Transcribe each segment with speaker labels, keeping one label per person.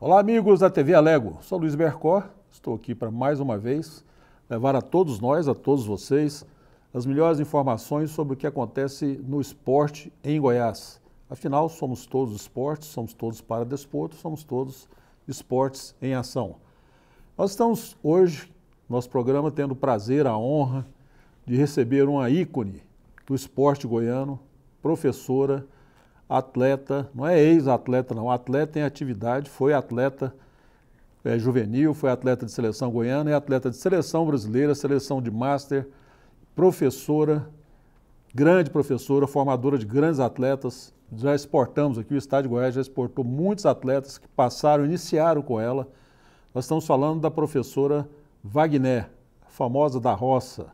Speaker 1: Olá, amigos da TV Alego. Sou Luiz Bercor. Estou aqui para mais uma vez levar a todos nós, a todos vocês, as melhores informações sobre o que acontece no esporte em Goiás. Afinal, somos todos esportes, somos todos para desporto, somos todos esportes em ação. Nós estamos hoje, nosso programa, tendo o prazer, a honra de receber uma ícone do esporte goiano, professora, atleta, não é ex-atleta não, atleta em atividade, foi atleta é, juvenil, foi atleta de seleção goiana, é atleta de seleção brasileira, seleção de master, professora, grande professora, formadora de grandes atletas. Já exportamos aqui, o Estado de Goiás já exportou muitos atletas que passaram, iniciaram com ela. Nós estamos falando da professora Wagner, famosa da roça.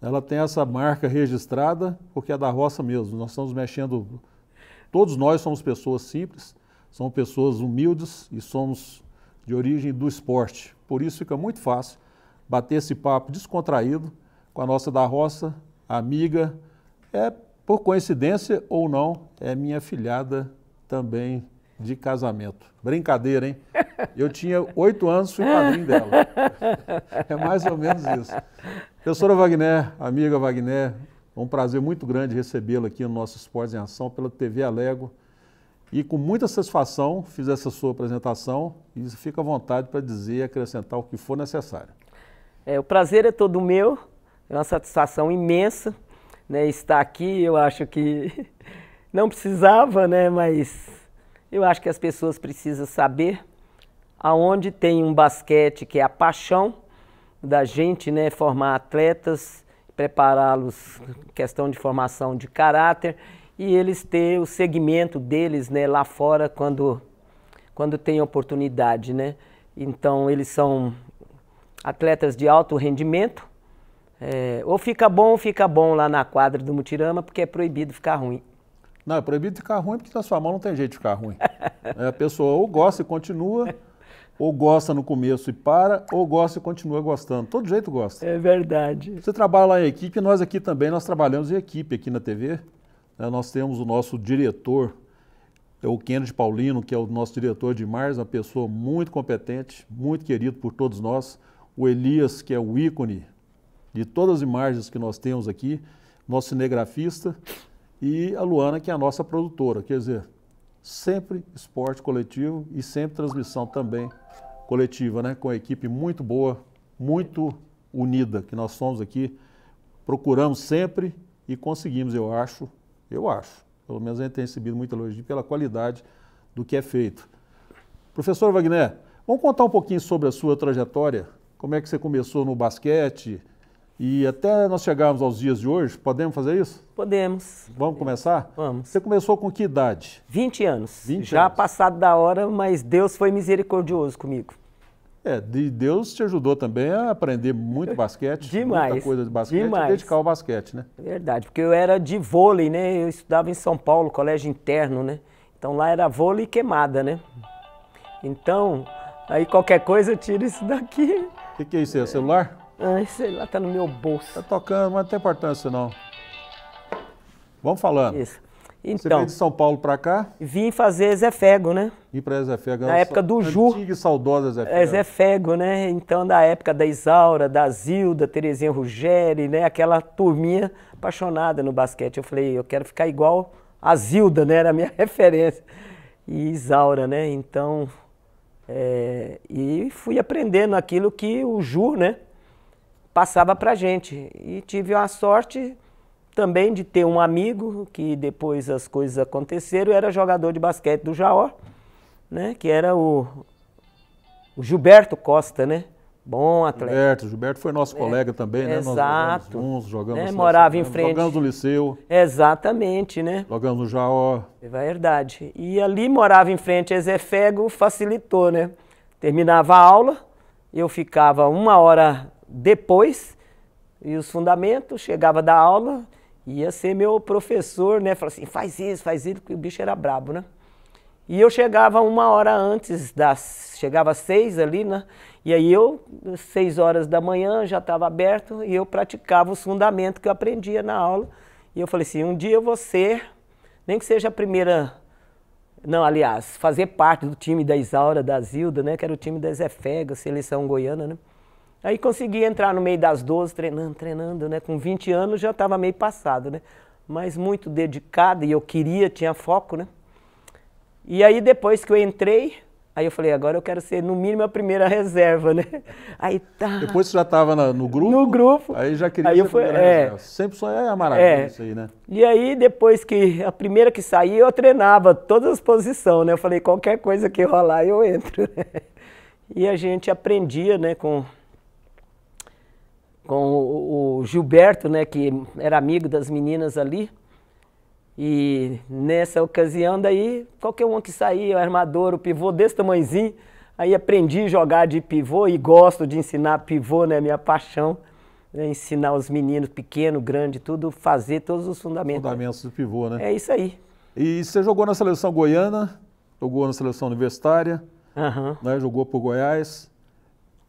Speaker 1: Ela tem essa marca registrada porque é da roça mesmo. Nós estamos mexendo Todos nós somos pessoas simples, somos pessoas humildes e somos de origem do esporte. Por isso fica muito fácil bater esse papo descontraído com a nossa da roça, amiga. É, por coincidência ou não, é minha filhada também de casamento. Brincadeira, hein? Eu tinha oito anos, fui padrinho dela. É mais ou menos isso. Professora Wagner, amiga Wagner, é um prazer muito grande recebê-lo aqui no nosso Esportes em Ação pela TV Alego. E com muita satisfação fiz essa sua apresentação
Speaker 2: e fica à vontade para dizer e acrescentar o que for necessário. É, o prazer é todo meu, é uma satisfação imensa né, estar aqui. Eu acho que não precisava, né, mas eu acho que as pessoas precisam saber aonde tem um basquete que é a paixão da gente, né, formar atletas prepará-los questão de formação de caráter e eles ter o segmento deles né, lá fora quando, quando tem oportunidade. Né? Então eles são atletas de alto rendimento, é, ou fica bom, fica bom lá na quadra do Mutirama, porque é proibido ficar ruim.
Speaker 1: Não, é proibido ficar ruim porque na sua mão não tem jeito de ficar ruim. É, a pessoa ou gosta e continua, ou gosta no começo e para, ou gosta e continua gostando. Todo jeito gosta. É verdade. Você trabalha lá em equipe, nós aqui também, nós trabalhamos em equipe aqui na TV. Né? Nós temos o nosso diretor, é o Kennedy Paulino, que é o nosso diretor de Mars, uma pessoa muito competente, muito querido por todos nós. O Elias, que é o ícone de todas as imagens que nós temos aqui, nosso cinegrafista, e a Luana, que é a nossa produtora. Quer dizer, sempre esporte coletivo e sempre transmissão também coletiva, né? com a equipe muito boa, muito unida que nós somos aqui. Procuramos sempre e conseguimos, eu acho, eu acho. Pelo menos a gente tem recebido muito elogio pela qualidade do que é feito. Professor Wagner, vamos contar um pouquinho sobre a sua trajetória? Como é que você começou no basquete? E até nós chegarmos aos dias de hoje, podemos fazer isso? Podemos. Vamos começar? Vamos. Você começou com que idade? 20 anos. 20 Já anos. passado da hora, mas Deus foi
Speaker 2: misericordioso comigo.
Speaker 1: É, de Deus te ajudou também a aprender muito basquete. demais. Muita coisa de basquete demais. e dedicar
Speaker 2: ao basquete, né? Verdade, porque eu era de vôlei, né? Eu estudava em São Paulo, colégio interno, né? Então lá era vôlei queimada, né? Então, aí qualquer coisa eu tiro isso daqui. O que, que é isso? É celular? Ai, sei lá, tá no
Speaker 1: meu bolso. Tá tocando, mas não tem importância não. Vamos falando. Isso.
Speaker 2: Então, Você veio de São Paulo para cá? Vim fazer Zé Fego, né? Vim para Zé Fego. Na época do Ju. Antiga e saudosa Zé é, Fego. É Zé Fego, né? Então, da época da Isaura, da Zilda, Terezinha Ruggeri, né? Aquela turminha apaixonada no basquete. Eu falei, eu quero ficar igual a Zilda, né? Era a minha referência. E Isaura, né? Então, é... e fui aprendendo aquilo que o Ju, né? passava para a gente. E tive a sorte também de ter um amigo, que depois as coisas aconteceram, era jogador de basquete do Jaó, né? que era o, o Gilberto Costa, né? Bom atleta. Gilberto, Gilberto foi nosso é, colega também, né? Exato. Nós jogamos jogamos... Né? Assim, morava em frente. Jogamos no Liceu. Exatamente, né? Jogamos no Jaó. É verdade. E ali morava em frente a Fego facilitou, né? Terminava a aula, eu ficava uma hora depois, e os fundamentos, chegava da aula, ia ser meu professor, né? Falava assim, faz isso, faz isso, porque o bicho era brabo, né? E eu chegava uma hora antes das. Chegava às seis ali, né? E aí eu, seis horas da manhã, já estava aberto e eu praticava os fundamentos que eu aprendia na aula. E eu falei assim: um dia eu vou ser, nem que seja a primeira. Não, aliás, fazer parte do time da Isaura, da Zilda, né? Que era o time da Zé seleção goiana, né? Aí consegui entrar no meio das 12, treinando, treinando, né? Com 20 anos já estava meio passado, né? Mas muito dedicada e eu queria, tinha foco, né? E aí depois que eu entrei, aí eu falei, agora eu quero ser no mínimo a primeira reserva, né? Aí tá. Depois você já estava no grupo? No grupo. Aí já queria aí ser eu fui, primeira é, reserva. Sempre é a maravilha é, isso aí, né? E aí depois que a primeira que saía, eu treinava todas as posições, né? Eu falei, qualquer coisa que rolar eu entro. Né? E a gente aprendia, né, com o Gilberto, né, que era amigo das meninas ali. E nessa ocasião daí, qualquer um que saía, o armador, o pivô desse tamanhozinho, aí aprendi a jogar de pivô e gosto de ensinar pivô, né, minha paixão. Né, ensinar os meninos, pequeno, grande, tudo, fazer todos os fundamentos. Fundamentos do pivô, né? É isso aí. E você jogou na seleção goiana, jogou na seleção universitária, uhum.
Speaker 1: né, jogou por Goiás.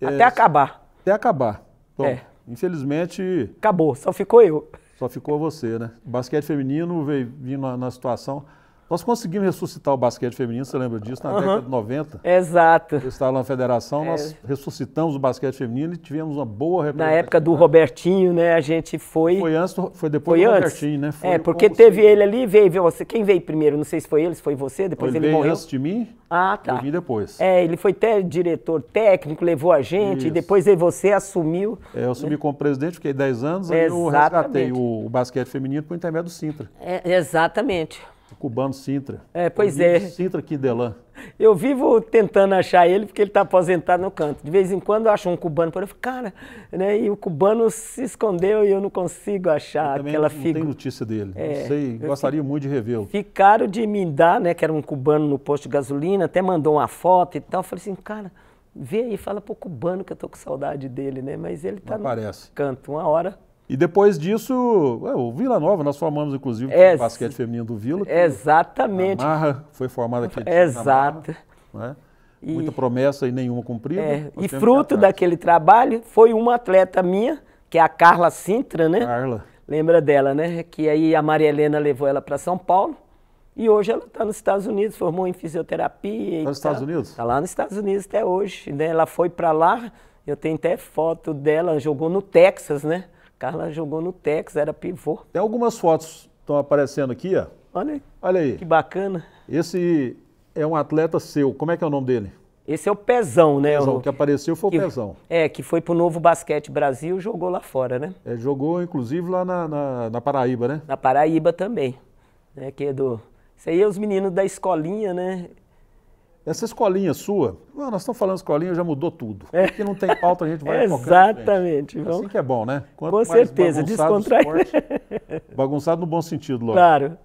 Speaker 1: Até é, acabar. Até acabar. é. Infelizmente. Acabou, só ficou eu. Só ficou você, né? basquete feminino veio vindo na, na situação. Nós conseguimos ressuscitar o basquete feminino, você lembra disso, na uhum. década de 90. Exato. Eu estava na federação, é. nós é. ressuscitamos o basquete feminino e tivemos uma boa representação. Na época do Robertinho,
Speaker 2: né? A gente foi. Foi antes, foi depois foi do antes. Robertinho, né? Foi é, porque teve ele ali, veio, veio você. Quem veio primeiro? Não sei se foi ele, se foi você, depois ele, ele veio morreu. antes de mim. Ah, tá. Eu vim depois. É, ele foi até diretor técnico, levou a gente, Isso. e depois aí você assumiu.
Speaker 1: É, eu assumi né? como presidente, fiquei 10 anos, aí eu resgatei o, o basquete feminino por intermédio do Sintra.
Speaker 2: É, exatamente.
Speaker 1: O cubano Sintra. É, pois é. Sintra Quidelan.
Speaker 2: Eu vivo tentando achar ele porque ele está aposentado no canto. De vez em quando eu acho um cubano eu aí, cara, né? E o cubano se escondeu e eu não consigo achar eu aquela figura. Não tem notícia
Speaker 1: dele. É, sei, gostaria muito de revê-lo.
Speaker 2: Ficaram de me dar, né? Que era um cubano no posto de gasolina, até mandou uma foto e tal. Eu falei assim, cara, vê aí, fala pro cubano que eu tô com saudade dele, né? Mas ele tá não no aparece. canto. Uma hora
Speaker 1: e depois disso, é, o Vila Nova, nós formamos inclusive é, o basquete feminino do Vila.
Speaker 2: Exatamente. Marra
Speaker 1: foi formada aqui. Exato. Marra, né? e, Muita promessa e nenhuma cumprida. É, e
Speaker 2: fruto daquele trabalho foi uma atleta minha, que é a Carla Sintra, né? Carla. Lembra dela, né? Que aí a Maria Helena levou ela para São Paulo. E hoje ela está nos Estados Unidos, formou em fisioterapia. Está nos tá, Estados Unidos? Está lá nos Estados Unidos até hoje. Né? Ela foi para lá, eu tenho até foto dela, jogou no Texas, né? Carla jogou no Texas, era pivô. Tem algumas fotos que estão aparecendo aqui, ó. Olha
Speaker 1: aí. Olha aí. Que bacana. Esse é um atleta seu. Como é que é o nome dele? Esse é o Pezão, né? Pezão, o que apareceu foi o que, Pezão.
Speaker 2: É, que foi pro Novo Basquete Brasil e jogou lá fora, né? É, jogou, inclusive, lá na, na, na, Paraíba, né? Na Paraíba também. Né? Que é
Speaker 1: do... Isso aí é os meninos da escolinha, né? Essa escolinha sua, nós estamos falando escolinha, já mudou tudo. É. Porque não tem pauta, a gente vai Exatamente. Vamos... Assim que é bom, né? Quanto Com certeza, descontrair. Bagunçado no bom sentido, logo. Claro.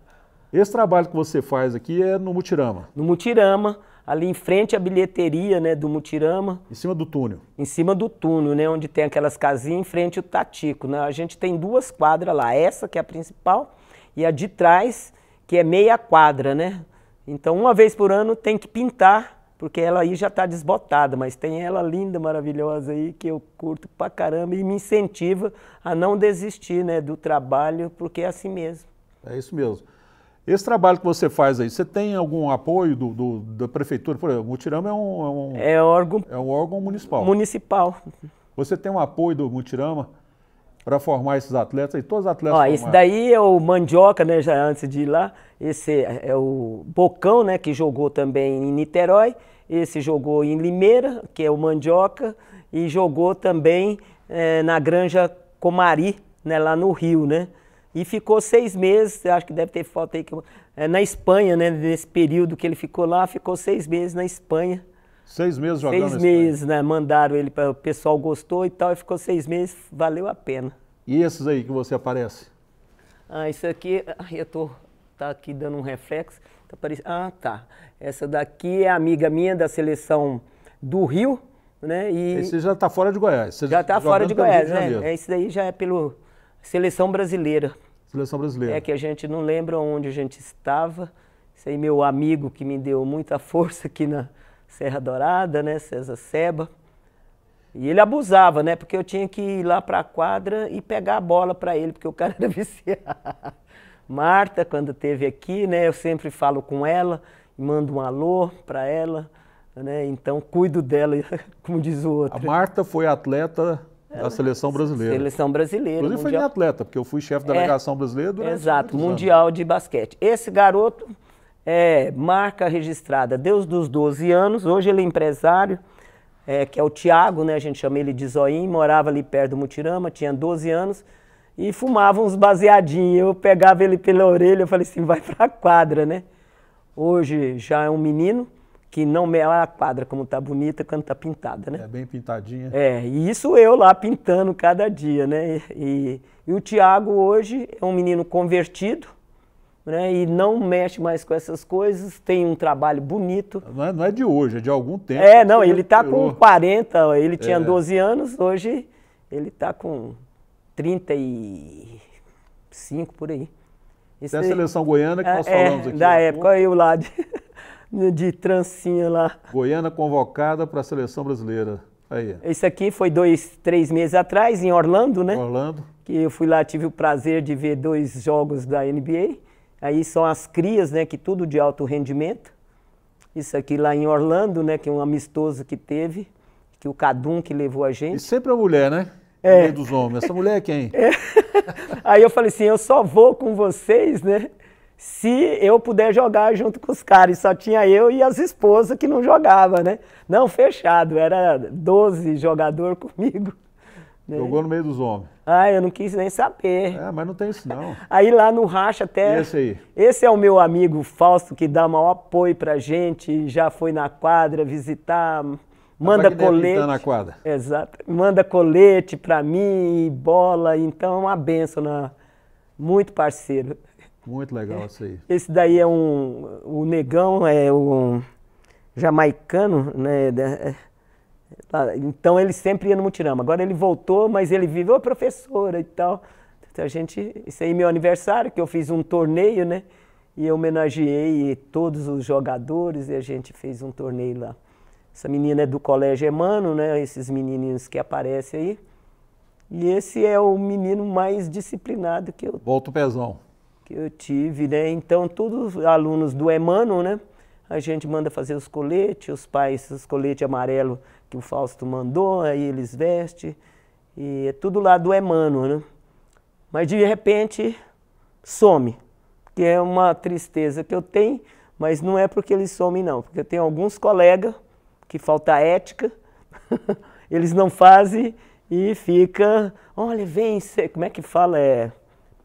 Speaker 1: Esse
Speaker 2: trabalho que você faz aqui é no Mutirama. No Mutirama, ali em frente à bilheteria né, do Mutirama. Em cima do túnel. Em cima do túnel, né? Onde tem aquelas casinhas, em frente o Tatico. Né? A gente tem duas quadras lá, essa que é a principal, e a de trás, que é meia quadra, né? Então, uma vez por ano tem que pintar, porque ela aí já está desbotada, mas tem ela linda, maravilhosa aí, que eu curto pra caramba e me incentiva a não desistir né, do trabalho, porque é assim mesmo. É isso mesmo. Esse
Speaker 1: trabalho que você faz aí, você tem algum apoio do, do da prefeitura? Por exemplo, o Mutirama é um, é um, é órgão, é um órgão municipal. Municipal. Você tem um apoio do Mutirama?
Speaker 2: para formar esses atletas e todos os atletas. Ó, formaram. esse daí é o Mandioca, né, já antes de ir lá. Esse é, é o Bocão, né, que jogou também em Niterói. Esse jogou em Limeira, que é o Mandioca, e jogou também é, na Granja Comari, né, lá no Rio, né? E ficou seis meses, acho que deve ter falta aí, que, é, na Espanha, né? Nesse período que ele ficou lá, ficou seis meses na Espanha. Seis meses jogando Seis meses, né? Mandaram ele para o pessoal gostou e tal, e ficou seis meses, valeu a pena. E esses aí que você aparece? Ah, isso aqui, eu tô tá aqui dando um reflexo. Tá parecendo, ah, tá. Essa daqui é amiga minha da seleção do Rio, né? E Esse já está fora de Goiás. Você já está fora de Goiás, de né? Esse daí já é pelo seleção brasileira. Seleção brasileira. É que a gente não lembra onde a gente estava. Esse aí meu amigo que me deu muita força aqui na Serra Dourada, né? César Seba. E ele abusava, né? Porque eu tinha que ir lá para a quadra e pegar a bola para ele, porque o cara era viciado. Marta, quando teve aqui, né? Eu sempre falo com ela, mando um alô para ela, né? Então cuido dela, como diz o outro. A Marta foi atleta da seleção brasileira. Seleção brasileira. Inclusive mundial... foi minha atleta, porque eu fui chefe da é, delegação é, brasileira durante Exato, Mundial anos. de Basquete. Esse garoto é, marca registrada Deus dos 12 anos. Hoje ele é empresário, é, que é o Tiago, né? A gente chama ele de Zoim, morava ali perto do Mutirama, tinha 12 anos e fumava uns baseadinhos. Eu pegava ele pela orelha, eu falei assim, vai pra quadra, né? Hoje já é um menino que não é a quadra como tá bonita quando tá pintada, né? É bem pintadinha. É, e isso eu lá pintando cada dia, né? E, e, e o Tiago hoje é um menino convertido, né? E não mexe mais com essas coisas, tem um trabalho bonito. Não é, não é de hoje, é de algum tempo. É, não, ele está com 40, ele tinha é. 12 anos, hoje ele está com 35 por aí. Esse a seleção goiana que é, nós é, falamos aqui. Da né? época, eu lá de, de trancinha lá. Goiana convocada para a seleção brasileira. Aí. Esse aqui foi dois, três meses atrás, em Orlando, né? Orlando. Que eu fui lá, tive o prazer de ver dois jogos da NBA. Aí são as crias, né, que tudo de alto rendimento. Isso aqui lá em Orlando, né, que é um amistoso que teve, que o Cadum que levou a gente. E sempre a mulher, né? É. Meio dos homens. Essa mulher é quem? É. Aí eu falei assim, eu só vou com vocês, né, se eu puder jogar junto com os caras. só tinha eu e as esposas que não jogava, né? Não, fechado. Era 12 jogador comigo. Né? Jogou no meio dos homens. Ah, eu não quis nem saber. É, mas não tem isso não. Aí lá no racha até. E esse aí. Esse é o meu amigo Fausto que dá maior apoio pra gente, já foi na quadra visitar, manda que colete. na quadra. Exato. Manda colete pra mim e bola, então é uma benção, né? muito parceiro. Muito legal isso aí. Esse daí é um o negão é um jamaicano, né? Tá, então ele sempre ia no mutirama. Agora ele voltou, mas ele vive, ô professora e tal. Então a gente, isso aí é meu aniversário, que eu fiz um torneio, né? E eu homenageei todos os jogadores e a gente fez um torneio lá. Essa menina é do Colégio Emano, né? Esses menininhos que aparecem aí. E esse é o menino mais disciplinado que eu... Volta o pezão. Que eu tive, né? Então todos os alunos do Emano, né? a gente manda fazer os coletes, os pais, os coletes amarelo que o Fausto mandou, aí eles vestem. E é tudo lá do Emmanuel, né? Mas de repente some, que é uma tristeza que eu tenho, mas não é porque eles somem não, porque eu tenho alguns colegas que falta ética, eles não fazem e fica, olha, vem, como é que fala? É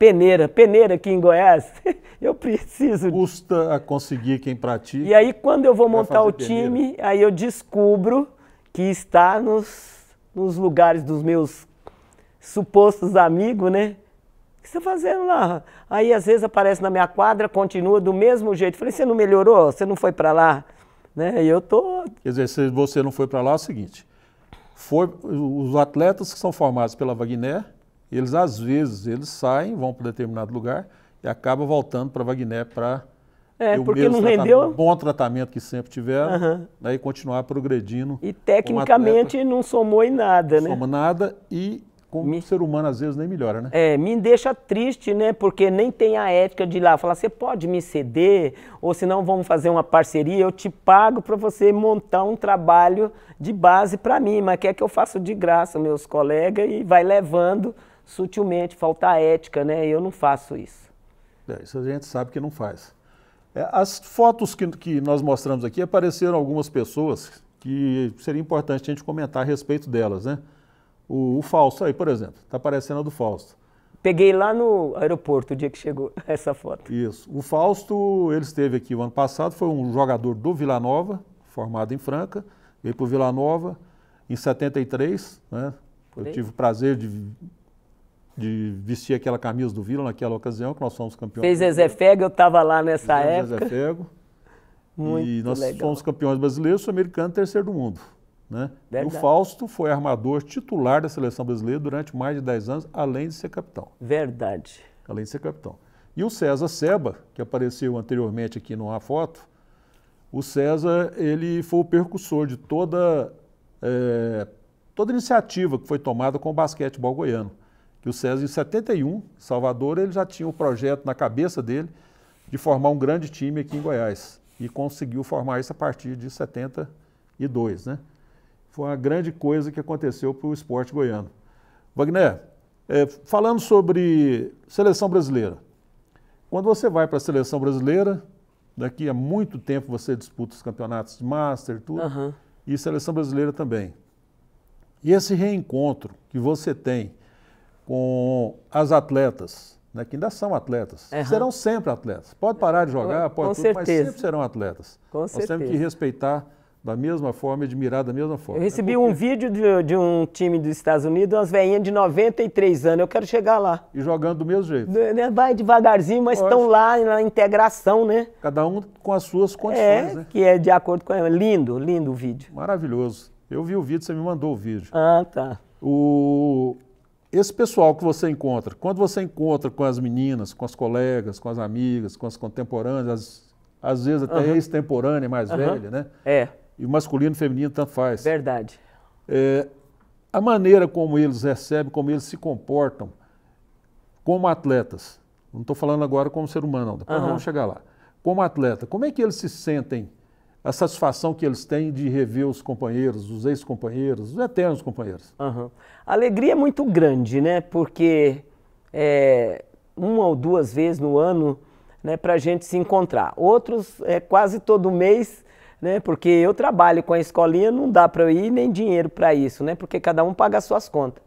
Speaker 2: peneira, peneira aqui em Goiás, eu preciso. Custa a conseguir quem pratica. E aí, quando eu vou montar o time, peneira. aí eu descubro que está nos, nos lugares dos meus supostos amigos, né? O que você está fazendo lá? Aí às vezes aparece na minha quadra, continua do mesmo jeito. Falei, você não melhorou? Você não foi para lá? Né? E eu tô.
Speaker 1: Quer dizer, se você não foi para lá, é o seguinte: foi, os atletas que são formados pela Wagner eles às vezes eles saem, vão para determinado lugar e acabam voltando para Wagner para é, porque não rendeu. bom tratamento que sempre tiveram uhum. né, e continuar progredindo. E
Speaker 2: tecnicamente não somou em nada, né? não né? Soma nada e como me... ser humano às vezes nem melhora, né? É, me deixa triste, né? Porque nem tem a ética de ir lá falar, você pode me ceder, ou senão vamos fazer uma parceria, eu te pago para você montar um trabalho de base para mim, mas quer que eu faça de graça, meus colegas, e vai levando sutilmente, falta ética, né? Eu não faço isso.
Speaker 1: É, isso a gente sabe que não faz. É, as fotos que, que nós mostramos aqui apareceram algumas pessoas que seria importante a gente comentar a respeito delas, né? O, o aí, por exemplo, está aparecendo a do Fausto. Peguei lá no aeroporto o dia que chegou essa foto. Isso. O Fausto, ele esteve aqui o ano passado, foi um jogador do Vila Nova, formado em Franca, veio para o Vila Nova em 73, né? Eu tive o prazer de de vestir aquela camisa do Vila naquela ocasião, que nós fomos campeões. Fez Zezé
Speaker 2: Fego, eu estava lá nessa Fez época. Zezé Fego. Muito e nós legal. fomos
Speaker 1: campeões brasileiros, sul-americano terceiro do mundo. Né? o Fausto foi armador titular da seleção brasileira durante mais de 10 anos, além de ser capitão. Verdade. Além de ser capitão. E o César Seba, que apareceu anteriormente aqui numa foto, o César ele foi o percussor de toda, é, toda iniciativa que foi tomada com o basquetebol goiano que o César, em 71, Salvador, ele já tinha o projeto na cabeça dele de formar um grande time aqui em Goiás. E conseguiu formar isso a partir de 72, né? Foi uma grande coisa que aconteceu para o esporte goiano. Wagner, é, falando sobre seleção brasileira. Quando você vai para a seleção brasileira, daqui a muito tempo você disputa os campeonatos de Master, tudo, uhum. e seleção brasileira também. E esse reencontro que você tem com as atletas, né, que ainda são atletas, uhum. serão sempre atletas. Pode parar de jogar, pode com tudo, certeza. mas sempre serão atletas. Com Nós certeza. temos que respeitar da mesma forma e admirar da mesma
Speaker 2: forma. Eu né? recebi Porque... um vídeo de, de, um time dos Estados Unidos, umas veinhas de 93 anos, eu quero chegar lá. E jogando do mesmo jeito. Né, vai devagarzinho, mas estão lá na integração, né? Cada um com as suas condições, é, né? que é de acordo com... Lindo, lindo o vídeo. Maravilhoso.
Speaker 1: Eu vi o vídeo, você me mandou o vídeo. Ah, tá. O esse pessoal que você encontra, quando você encontra com as meninas, com as colegas, com as amigas, com as contemporâneas, as, às vezes até uhum. extemporânea, mais uhum. velha, né? É. E masculino e feminino tanto faz. Verdade. É, a maneira como eles recebem, como eles se comportam como atletas, não estou falando agora como ser humano, não, depois uhum. vamos chegar lá. Como atleta, como é que eles se sentem a satisfação que eles têm de rever os companheiros,
Speaker 2: os ex-companheiros, os eternos companheiros. Uhum. A alegria é muito grande, né? Porque é, uma ou duas vezes no ano né, para a gente se encontrar. Outros, é, quase todo mês, né, porque eu trabalho com a escolinha, não dá para eu ir nem dinheiro para isso, né, porque cada um paga as suas contas.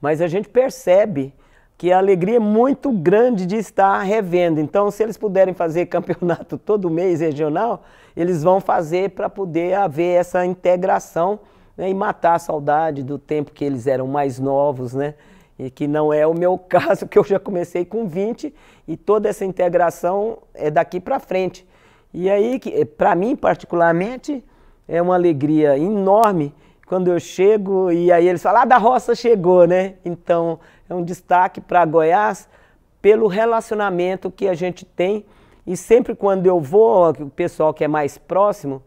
Speaker 2: Mas a gente percebe que a alegria é muito grande de estar revendo. Então, se eles puderem fazer campeonato todo mês regional, eles vão fazer para poder haver essa integração né, e matar a saudade do tempo que eles eram mais novos, né? E que não é o meu caso, que eu já comecei com 20 e toda essa integração é daqui para frente. E aí, para mim particularmente, é uma alegria enorme quando eu chego, e aí eles falam, ah, da roça chegou, né? Então, é um destaque para Goiás pelo relacionamento que a gente tem. E sempre quando eu vou, o pessoal que é mais próximo,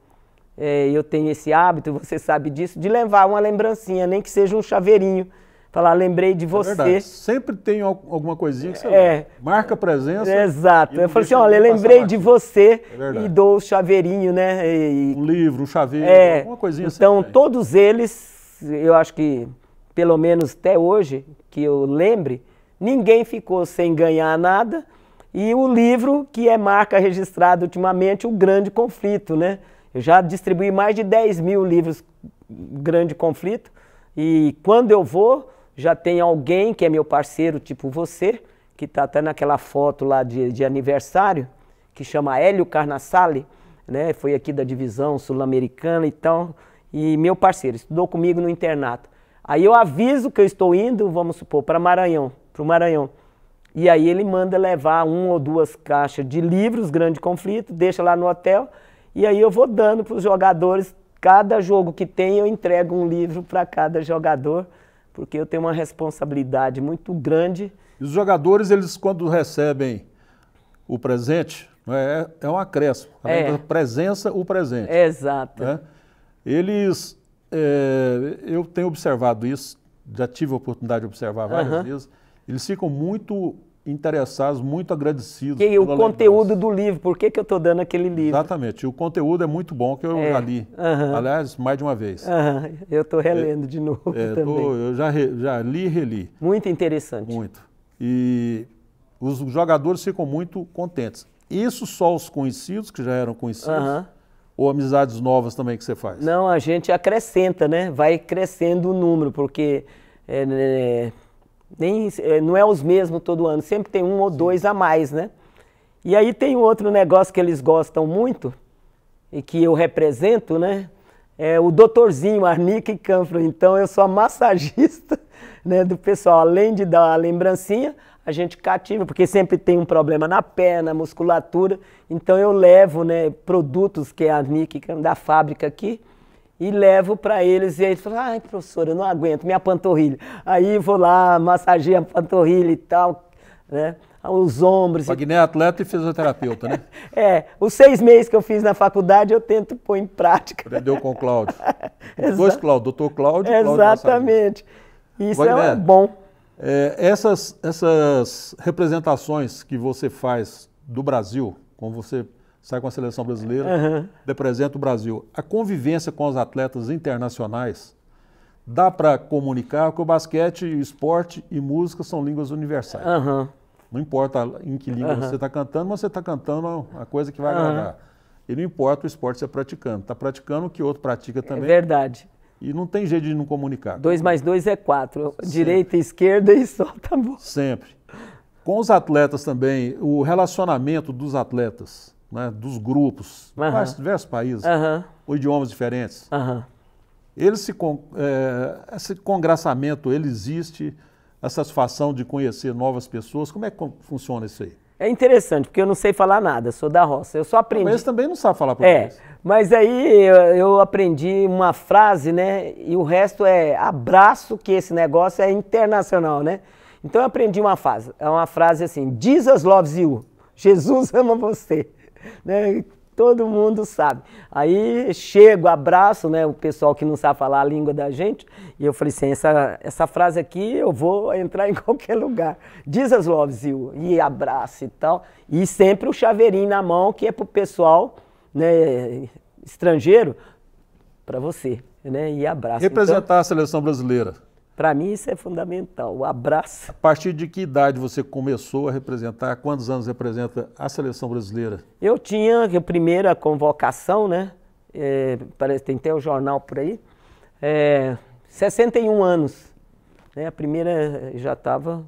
Speaker 2: é, eu tenho esse hábito, você sabe disso, de levar uma lembrancinha, nem que seja um chaveirinho falar, lembrei de é você. É Sempre tem alguma coisinha que você é, marca presença. Exato. Eu falei assim, olha, lembrei de você é e dou o chaveirinho, né? E, um livro, um chaveiro, é, alguma coisinha assim Então, todos eles, eu acho que, pelo menos até hoje, que eu lembre, ninguém ficou sem ganhar nada. E o livro, que é marca registrada ultimamente, O Grande Conflito, né? Eu já distribuí mais de 10 mil livros Grande Conflito. E quando eu vou, já tem alguém que é meu parceiro, tipo você, que está até naquela foto lá de, de aniversário, que chama Hélio Carnassale, né? Foi aqui da divisão sul-americana e então, tal. E meu parceiro, estudou comigo no internato. Aí eu aviso que eu estou indo, vamos supor, para Maranhão, para o Maranhão. E aí ele manda levar um ou duas caixas de livros, grande conflito, deixa lá no hotel. E aí eu vou dando para os jogadores, cada jogo que tem, eu entrego um livro para cada jogador porque eu tenho uma responsabilidade muito grande. E os jogadores, eles quando recebem o presente, é? é um
Speaker 1: acréscimo. É. A presença, o presente. Exato. Né? Eles, é, eu tenho observado isso, já tive a oportunidade de observar várias uhum. vezes, eles ficam muito interessados, muito agradecidos. E o conteúdo lembrança. do livro, por que, que eu estou dando aquele livro? Exatamente, o conteúdo é muito bom, que eu é. já li. Uhum. Aliás, mais de uma vez. Uhum.
Speaker 2: Eu estou relendo é, de novo é, também. Tô,
Speaker 1: eu já, re, já li e reli. Muito interessante. Muito. E os jogadores ficam muito contentes. Isso só os conhecidos, que já eram conhecidos, uhum. ou amizades
Speaker 2: novas também que você faz? Não, a gente acrescenta, né? Vai crescendo o número, porque... É, né, nem, é, não é os mesmos todo ano, sempre tem um ou Sim. dois a mais, né? E aí tem outro negócio que eles gostam muito, e que eu represento, né? É o doutorzinho Arnica e Canfro. Então eu sou a massagista né, do pessoal. Além de dar a lembrancinha, a gente cativa, porque sempre tem um problema na perna, musculatura. Então eu levo né, produtos que é a Arnica da fábrica aqui e levo para eles. E aí eles falam, ai, professora, eu não aguento, minha panturrilha. Aí vou lá, massageia a panturrilha e tal, né? Os ombros. Wagner é atleta e fisioterapeuta, né? é, os seis meses que eu fiz na faculdade eu tento pôr em prática. Aprendeu com o Cláudio. Os dois Cláudio, doutor Cláudio e Cláudio Exatamente. Isso é bom. É, essas,
Speaker 1: essas representações que você faz do Brasil, como você sai com a seleção brasileira, uhum. representa o Brasil. A convivência com os atletas internacionais dá para comunicar que o basquete, esporte e música são línguas universais. Uhum. Não importa em que língua uhum. você está cantando, mas você está cantando a coisa que vai agradar. E não importa o esporte que você está praticando. Está praticando o que outro pratica é também. É verdade. E não tem jeito de não comunicar. Dois mais dois é quatro. Sempre. Direita,
Speaker 2: esquerda e só, tá bom.
Speaker 1: Sempre. Com os atletas também, o relacionamento dos atletas né, dos grupos, uhum. vários, diversos países, uhum. idiomas diferentes. Uhum. Ele se, é, esse congraçamento, ele existe, a satisfação de conhecer
Speaker 2: novas pessoas, como é que funciona isso aí? É interessante, porque eu não sei falar nada, sou da roça. Eu só aprendi. Mas também não sabe falar é, português. É, mas aí eu, eu, aprendi uma frase, né? E o resto é abraço, que esse negócio é internacional, né? Então eu aprendi uma frase, é uma frase assim: Jesus loves you. Jesus ama você. né? Todo mundo sabe. Aí chego, abraço, né? O pessoal que não sabe falar a língua da gente. E eu falei assim, essa, essa frase aqui eu vou entrar em qualquer lugar. Diz as loves you, e abraço e tal. E sempre o chaveirinho na mão, que é pro pessoal né, estrangeiro, para você, né? E abraço. Representar então,
Speaker 1: a seleção brasileira.
Speaker 2: Para mim isso é fundamental, o abraço. A partir de que
Speaker 1: idade você começou a representar? Quantos anos representa a seleção brasileira? Eu tinha a
Speaker 2: primeira convocação, né? É, parece, tem até o jornal por aí. É, 61 anos. Né? A primeira eh, já estava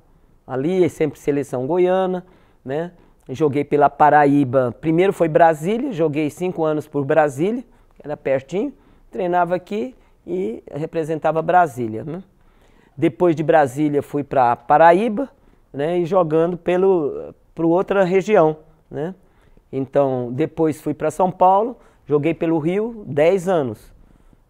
Speaker 2: ali, sempre seleção goiana, né? Joguei pela Paraíba. Primeiro foi Brasília, joguei cinco anos por Brasília, era pertinho. Treinava aqui e representava Brasília, né? Depois de Brasília fui para Paraíba, né, e jogando pelo para outra região, né? Então, depois fui para São Paulo, joguei pelo Rio 10 anos,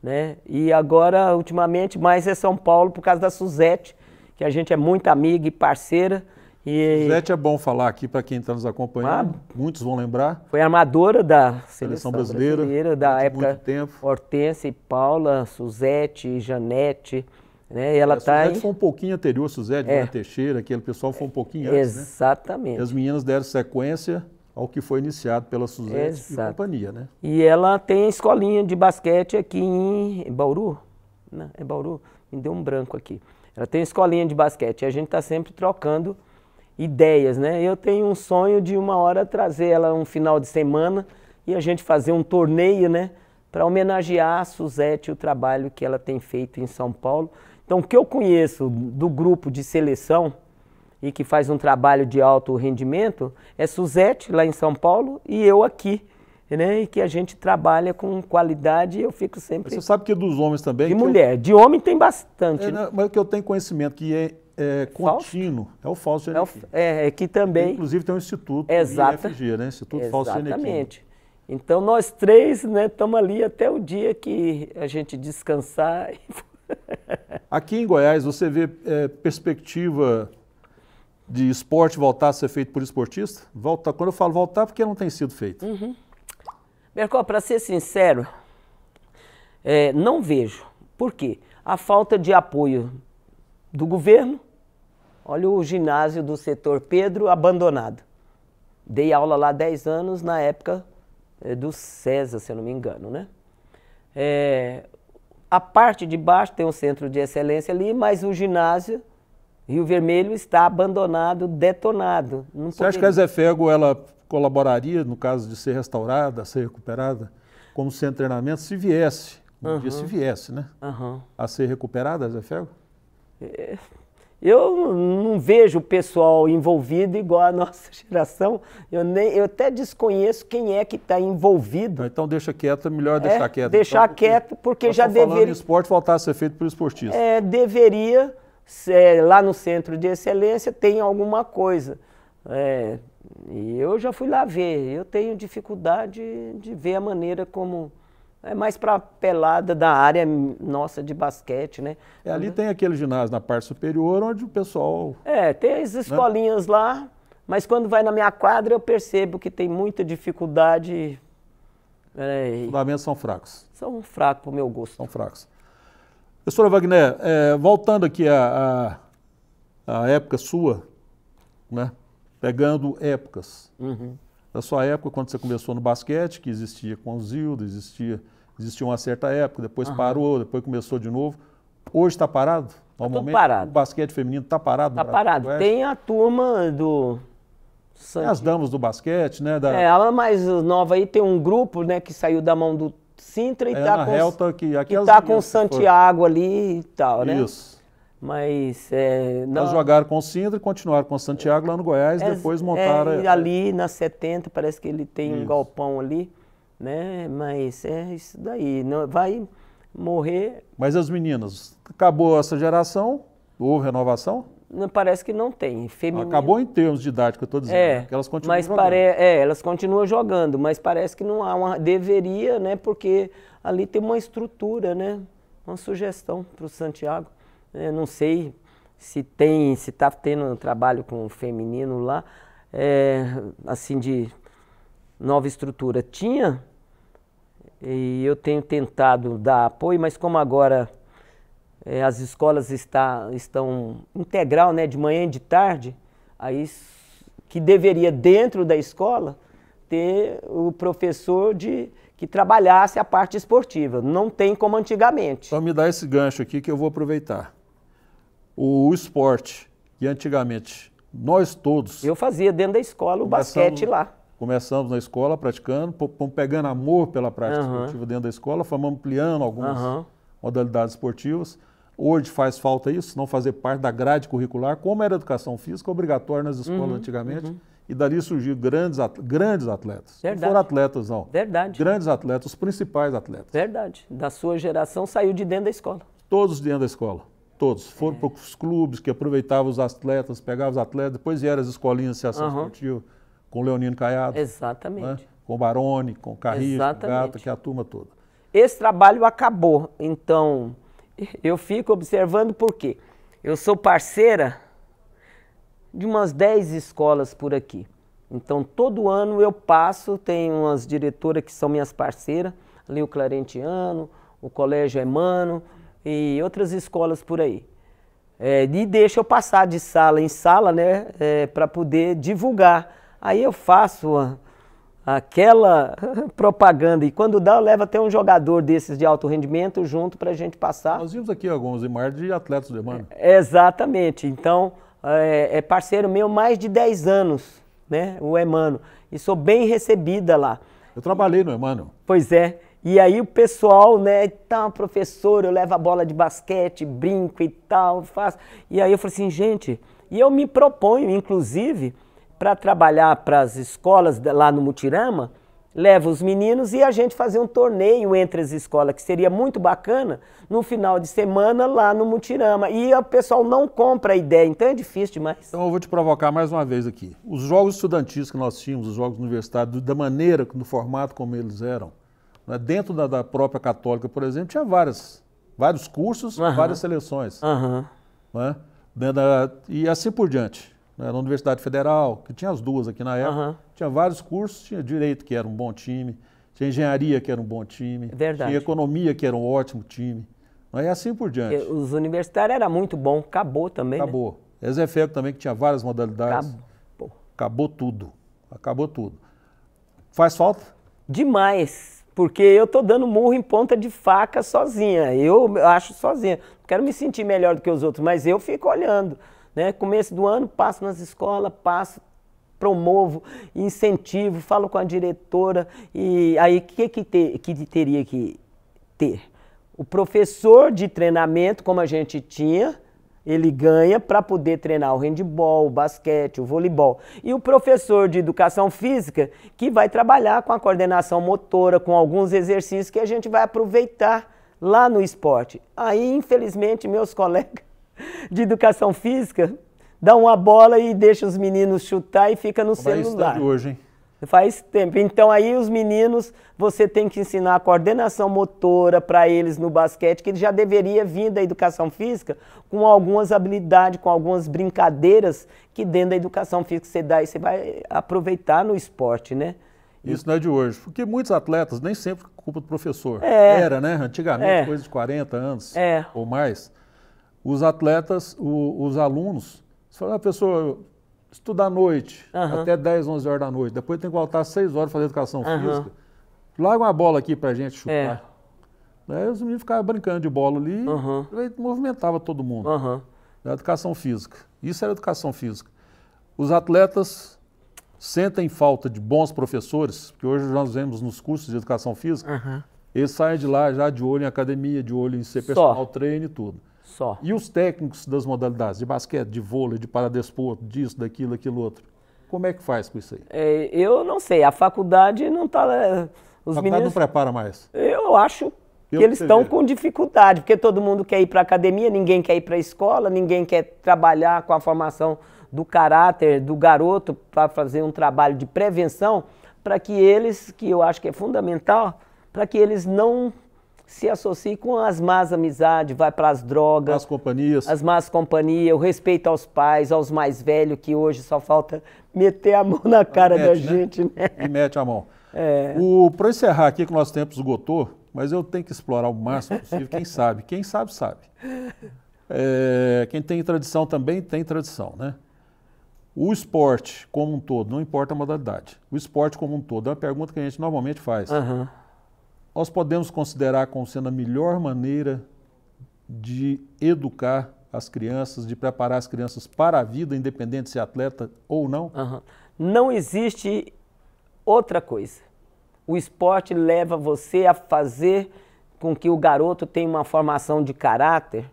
Speaker 2: né? E agora ultimamente mais é São Paulo por causa da Suzete, que a gente é muito amiga e parceira. E... Suzete é bom falar aqui para quem está nos acompanhando, ah, muitos vão lembrar. Foi armadora
Speaker 1: da Seleção, Seleção Brasileira,
Speaker 2: brasileira da época Hortência e Paula, Suzete, Janete, né? E ela é, tá em... foi
Speaker 1: um pouquinho anterior, Suzete é.
Speaker 2: Teixeira, aquele pessoal foi um pouquinho antes, né? Exatamente. Né? E as
Speaker 1: meninas deram sequência ao que foi iniciado pela Suzete Exato. e companhia, né?
Speaker 2: E ela tem a escolinha de basquete aqui em Bauru, não, é Bauru? Me deu um branco aqui. Ela tem escolinha de basquete e a gente está sempre trocando ideias, né? Eu tenho um sonho de uma hora trazer ela um final de semana e a gente fazer um torneio, né? Para homenagear a Suzete e o trabalho que ela tem feito em São Paulo. Então, o que eu conheço do grupo de seleção e que faz um trabalho de alto rendimento é Suzete, lá em São Paulo, e eu aqui. Né? E que a gente trabalha com qualidade eu fico sempre. Você sabe que dos homens também. De mulher. Eu... De homem tem bastante. É, né? Mas o que eu tenho conhecimento que é, é contínuo é o falso Genequim. É, é, é, que também. inclusive tem um instituto. Exata, IFG, né? Instituto Falso Exatamente. Então nós três estamos né, ali até o dia que a gente descansar e
Speaker 1: Aqui em Goiás, você vê é, perspectiva de esporte voltar a ser feito por esportista? Volta, quando eu falo voltar, é porque não tem sido feito.
Speaker 2: Uhum. para ser sincero, é, não vejo. Por quê? A falta de apoio do governo. Olha o ginásio do setor Pedro abandonado. Dei aula lá 10 anos, na época é, do César, se eu não me engano, né? É, a parte de baixo tem um centro de excelência ali, mas o ginásio Rio Vermelho está abandonado, detonado. Não Você poderia. acha que a
Speaker 1: Zefego ela colaboraria no caso de ser restaurada, ser recuperada como centro de treinamento, se viesse, um uhum. dia se viesse, né? Uhum. A ser recuperada a Zefego?
Speaker 2: É, eu não vejo o pessoal envolvido igual a nossa geração. Eu, nem, eu até desconheço quem é que está envolvido. Então deixa quieto, é melhor é, deixar é, quieto. Então, deixar então, quieto, porque já deveria. O esporte faltar
Speaker 1: a ser feito pelo esportista.
Speaker 2: É, deveria, é, lá no centro de excelência, tem alguma coisa. É, e eu já fui lá ver. Eu tenho dificuldade de ver a maneira como é mais para pelada da área nossa de basquete, né? É, ali tem aquele ginásio na parte superior onde o pessoal. É, tem as né? escolinhas né? lá, mas quando vai na minha quadra eu percebo que tem muita dificuldade.
Speaker 1: Os fundamentos são fracos.
Speaker 2: São fracos para o meu gosto. São fracos.
Speaker 1: Professora Wagner, é, voltando aqui à época sua, né? pegando épocas. Uhum. Da sua época, quando você começou no basquete, que existia com o Zildo, existia Existiu uma certa época, depois uhum. parou, depois começou de novo. Hoje está parado? Tá Normalmente, parado. o basquete feminino está parado. Está né? parado. Tem a
Speaker 2: turma do. As damas do basquete, né? Da... É, ela mais nova aí tem um grupo, né, que saiu da mão do Sintra e está é com, que, que tá com Santiago foram... ali e tal, né? Isso.
Speaker 1: Mas. É, não... Elas jogaram com o Sintra e continuaram com o Santiago lá no Goiás, é, depois montaram. É, ali
Speaker 2: na 70, parece que ele tem Isso. um galpão ali né? Mas é isso daí. Não, vai morrer. Mas as meninas, acabou essa geração? Houve renovação? Não, parece que não tem. Feminino. Acabou
Speaker 1: em termos didáticos, eu estou dizendo. É, né? elas continuam mas jogando. Pare...
Speaker 2: É, elas continuam jogando, mas parece que não há uma. Deveria, né? Porque ali tem uma estrutura, né? Uma sugestão para o Santiago. não sei se tem, se está tendo um trabalho com o feminino lá, é, assim, de nova estrutura. Tinha, e eu tenho tentado dar apoio, mas como agora é, as escolas está, estão integral, né, de manhã e de tarde, aí que deveria dentro da escola ter o professor de que trabalhasse a parte esportiva. Não tem como antigamente. Então me dá esse gancho aqui que eu vou aproveitar. O, o esporte que antigamente
Speaker 1: nós todos. Eu fazia dentro da escola o basquete lá. Começamos na escola praticando, pegando amor pela prática uhum. esportiva dentro da escola, fomos ampliando algumas uhum. modalidades esportivas. Hoje faz falta isso, não fazer parte da grade curricular, como era educação física obrigatória nas escolas uhum, antigamente. Uhum. E dali surgiu grandes, grandes atletas. Verdade. Não foram atletas, não. Verdade. Grandes atletas, os principais atletas.
Speaker 2: Verdade. Da sua geração saiu de dentro da escola.
Speaker 1: Todos de dentro da escola. Todos. Foram é. para os clubes que aproveitavam os atletas, pegavam os atletas, depois vieram as escolinhas de assim, uhum. esportiva com Leonino Caiado. Exatamente. Né? Com Barone,
Speaker 2: com Carris, com Gata, que é a turma toda. Esse trabalho acabou, então eu fico observando por quê. Eu sou parceira de umas 10 escolas por aqui. Então, todo ano eu passo, tem umas diretoras que são minhas parceiras, ali o Clarentiano, o Colégio Emano e outras escolas por aí. É, e deixa eu passar de sala em sala, né, é, para poder divulgar Aí eu faço aquela propaganda e quando dá, leva até um jogador desses de alto rendimento junto para a gente passar. Nós vimos aqui alguns imagens de atletas do Emmanuel. É, exatamente. Então, é, é, parceiro meu mais de 10 anos, né? O Emmanuel. E sou bem recebida lá. Eu trabalhei no Emmanuel. Pois é. E aí o pessoal, né, tá, professor, eu levo a bola de basquete, brinco e tal, faço. E aí eu falei assim, gente, e eu me proponho, inclusive, para trabalhar para as escolas lá no Mutirama, leva os meninos e a gente fazer um torneio entre as escolas, que seria muito bacana, no final de semana lá no Mutirama. E o pessoal não compra a ideia, então é difícil demais. Então eu vou te provocar
Speaker 1: mais uma vez aqui. Os jogos estudantis que nós tínhamos, os jogos universitários, da maneira, no formato como eles eram, né? dentro da, da, própria Católica, por exemplo, tinha várias, vários cursos, uhum. várias seleções. Uhum. Né? E assim por diante né, na Universidade Federal, que tinha as duas aqui na época. Uhum. Tinha vários cursos, tinha direito, que era um bom time, tinha engenharia, que era um bom time, Verdade. tinha economia, que era um ótimo time. Né, e assim por diante. os universitários era muito bom, acabou também. Né? Acabou. Né? Exefeb também, que tinha várias
Speaker 2: modalidades. Acabou. Acabou tudo. Acabou tudo. Faz falta? Demais. Porque eu tô dando murro em ponta de faca sozinha. Eu acho sozinha. quero me sentir melhor do que os outros, mas eu fico olhando. Né? Começo do ano, passo nas escolas, passo, promovo, incentivo, falo com a diretora. E aí, o que, que, que teria que ter? O professor de treinamento, como a gente tinha, ele ganha para poder treinar o handball, o basquete, o voleibol. E o professor de educação física, que vai trabalhar com a coordenação motora, com alguns exercícios que a gente vai aproveitar lá no esporte. Aí, infelizmente, meus colegas de educação física, dá uma bola e deixa os meninos chutar e fica no Como celular. É isso hoje, hein? Faz tempo. Então aí os meninos, você tem que ensinar a coordenação motora para eles no basquete, que já deveria vir da educação física com algumas habilidades, com algumas brincadeiras que dentro da educação física você dá e você vai aproveitar no esporte, né? Isso não é de hoje, porque
Speaker 1: muitos atletas nem sempre culpa do professor. É. Era, né? Antigamente, é. coisa de 40 anos é. ou mais os atletas, o, os alunos, você fala, ah, professor, estuda à noite, uhum. até 10, 11 horas da noite, depois tem que voltar às 6 horas fazer educação uhum. física. Larga uma bola aqui a gente é. chutar. É. Né, Daí os meninos ficavam brincando de bola ali, uhum. e movimentava todo mundo. Uhum. educação física. Isso era educação física. Os atletas sentem falta de bons professores, que hoje nós vemos nos cursos de educação física, eles saem de lá já de olho em academia, de olho em ser Só. personal trainer e tudo. Só. E os técnicos das modalidades de basquete, de vôlei, de paradesporto, disso, daquilo, aquilo outro. Como é que faz com isso aí?
Speaker 2: É, eu não sei. A faculdade não está. Eh, os a faculdade meninos, não prepara mais. Eu acho que eles estão com dificuldade, porque todo mundo quer ir para a academia, ninguém quer ir para a escola, ninguém quer trabalhar com a formação do caráter do garoto para fazer um trabalho de prevenção para que eles, que eu acho que é fundamental, para que eles não se associe com as más amizades, vai para as drogas. As companhias. As más companhias, o respeito aos pais, aos mais velhos, que hoje só falta meter a mão na ah, cara mete, da né? gente, né? né? E mete a mão. É.
Speaker 1: Para encerrar aqui, que o nosso tempo esgotou, mas eu tenho que explorar o máximo possível. Quem sabe? Quem sabe, sabe. É, quem tem tradição também tem tradição, né? O esporte como um todo, não importa a modalidade, o esporte como um todo, é uma pergunta que a gente normalmente faz. Uhum nós podemos considerar como sendo a melhor maneira de educar as crianças, de preparar as crianças para a vida, independente se ser é atleta
Speaker 2: ou não? Uhum. Não existe outra coisa. O esporte leva você a fazer com que o garoto tenha uma formação de caráter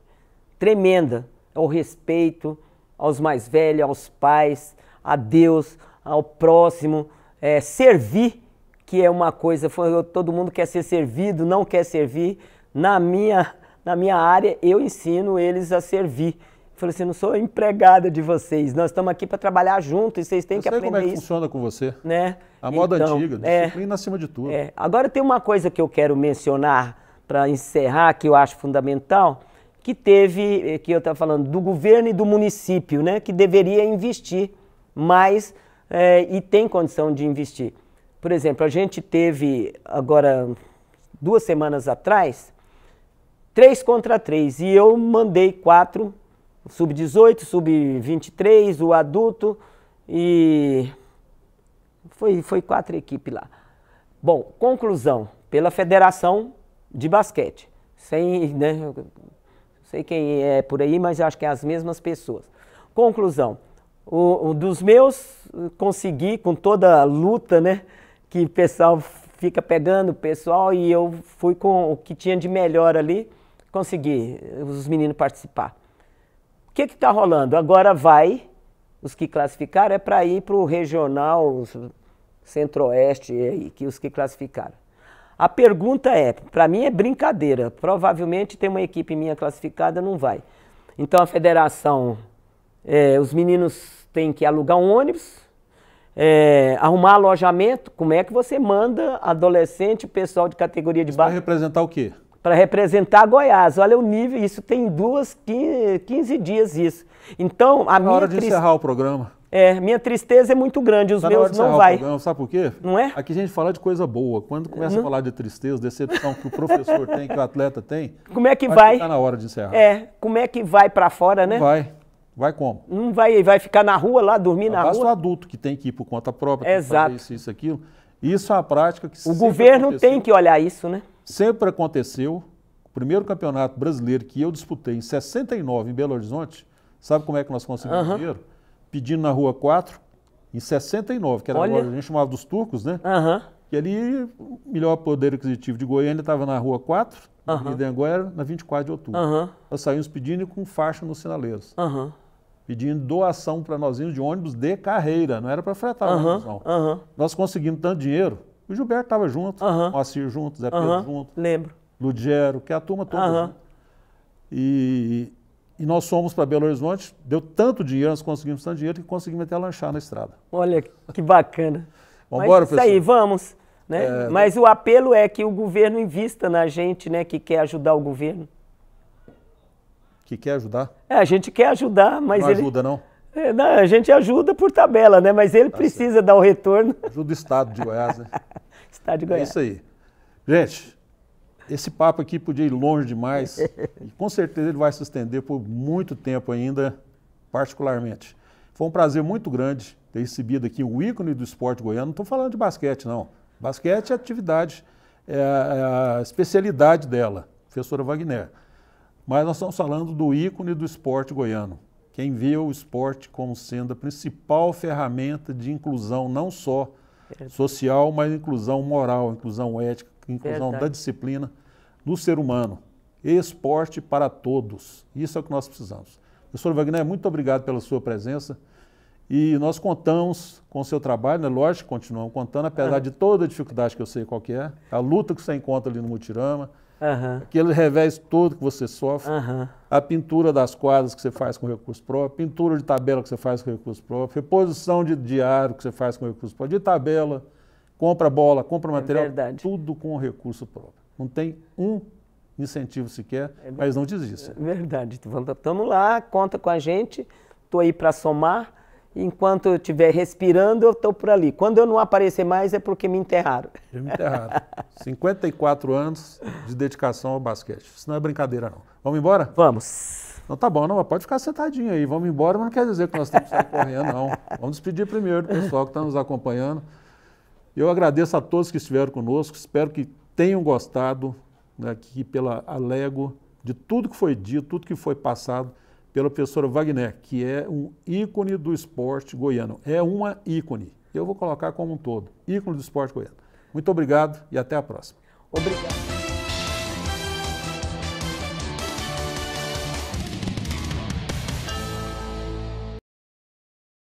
Speaker 2: tremenda ao respeito aos mais velhos, aos pais, a Deus, ao próximo, é, servir que é uma coisa, todo mundo quer ser servido, não quer servir. Na minha, na minha área, eu ensino eles a servir. falei assim, não sou empregada de vocês, nós estamos aqui para trabalhar junto e vocês têm eu que aprender como é que isso. funciona com você. Né? A moda então, antiga, é. disciplina é, acima de tudo. É. Agora tem uma coisa que eu quero mencionar para encerrar, que eu acho fundamental, que teve, eh, que eu estava falando, do governo e do município, né, que deveria investir mais é, e tem condição de investir. Por exemplo, a gente teve agora duas semanas atrás três contra três e eu mandei quatro sub-18, sub-23, o adulto e foi foi quatro equipes lá. Bom, conclusão pela Federação de Basquete, sem né, sei quem é por aí, mas acho que é as mesmas pessoas. Conclusão, o, o dos meus consegui com toda a luta, né? que o pessoal fica pegando o pessoal e eu fui com o que tinha de melhor ali, consegui os meninos participar. O que está rolando? Agora vai, os que classificaram é para ir para o regional, centro-oeste, que os que classificaram. A pergunta é, para mim é brincadeira, provavelmente tem uma equipe minha classificada, não vai. Então a federação, é, os meninos têm que alugar um ônibus, é, arrumar alojamento, como é que você manda adolescente, pessoal de categoria de baixo. Para representar o quê? Para representar Goiás. Olha o nível, isso tem duas, 15 dias isso. Então, a tá minha. hora de encerrar o programa. É, minha tristeza é muito grande, os tá meus não vai. Programa, sabe por quê? Não é? Aqui a gente fala de coisa boa. Quando
Speaker 1: começa não. a falar de tristeza, decepção que o professor tem, que o atleta tem. Como é que vai? Tá na hora de encerrar. É, como é que vai para fora, né? Vai. Vai como? Não vai, vai ficar na rua lá, dormir na rua? Basta o adulto que tem que ir por conta própria, Exato. isso, isso, aquilo. Isso é a prática que O governo aconteceu. tem que olhar isso, né? Sempre aconteceu. O primeiro campeonato brasileiro que eu disputei em 69 em Belo Horizonte, sabe como é que nós conseguimos uhum. dinheiro? Pedindo na Rua 4, em 69, que era Olha. a gente chamava dos turcos, né? Uhum. E ali o melhor poder aquisitivo de Goiânia estava na Rua 4, uhum. e de Angola na 24 de outubro. Uhum. Nós saímos pedindo com faixa nos sinaleiros. Uhum pedindo doação para nós de ônibus de carreira, não era para fretar uhum, ônibus, não. Uhum. Nós conseguimos tanto dinheiro, o Gilberto estava junto, uhum. Assir junto, Zé Pedro junto. Lembro. Ludgero, que é a turma toda. Né? E, e nós fomos para Belo Horizonte, deu tanto dinheiro, nós conseguimos tanto dinheiro que conseguimos até
Speaker 2: lanchar na estrada. Olha que bacana. vamos embora, pessoal. Isso aí, vamos. Né? É... Mas o apelo é que o governo invista na gente, né, que quer ajudar o governo que quer ajudar? É, a gente quer ajudar, mas não ele... ajuda, não? É, não, a gente ajuda por tabela, né? Mas ele tá precisa certo. dar o retorno. Ajuda o Estado de Goiás, né? estado de Goiás. É isso
Speaker 1: aí. Gente, esse papo aqui podia ir longe demais. e com certeza ele vai se estender por muito tempo ainda, particularmente. Foi um prazer muito grande ter recebido aqui o ícone do esporte goiano. Não estou falando de basquete, não. Basquete é atividade, é, é a especialidade dela, professora Wagner. Mas nós estamos falando do ícone do esporte goiano. Quem vê o esporte como sendo a principal ferramenta de inclusão, não só Verdade. social, mas inclusão moral, inclusão ética, inclusão Verdade. da disciplina do ser humano. Esporte para todos. Isso é o que nós precisamos. Professor Wagner, muito obrigado pela sua presença. E nós contamos com o seu trabalho, né? lógico, continuamos contando, apesar de toda a dificuldade que eu sei qual que é, a luta que você encontra ali no Mutirama, Uhum. Aquele revés todo que você sofre, uhum. a pintura das quadras que você faz com recurso próprio, pintura de tabela que você faz com recurso próprio, reposição de diário que você faz com recurso próprio, de tabela, compra bola, compra é material, é
Speaker 2: tudo com recurso próprio. Não tem um incentivo sequer, é mas não desista. É verdade, Estamos lá, conta com a gente, estou aí para somar enquanto eu estiver respirando, eu estou por ali. Quando eu não aparecer mais, é porque me enterraram. Já me enterraram.
Speaker 1: 54 anos de dedicação ao basquete. Isso não é brincadeira, não. Vamos embora? Vamos. Então tá bom, não, pode ficar sentadinho aí. Vamos embora, mas não quer dizer que nós temos que sair correndo, não. Vamos despedir primeiro do pessoal que está nos acompanhando. Eu agradeço a todos que estiveram conosco. Espero que tenham gostado aqui né, pela Alego de tudo que foi dito, tudo que foi passado pela professora Wagner, que é um ícone do esporte goiano. É uma ícone. Eu vou colocar como um todo, ícone do esporte goiano. Muito obrigado e até a próxima. Obrigado.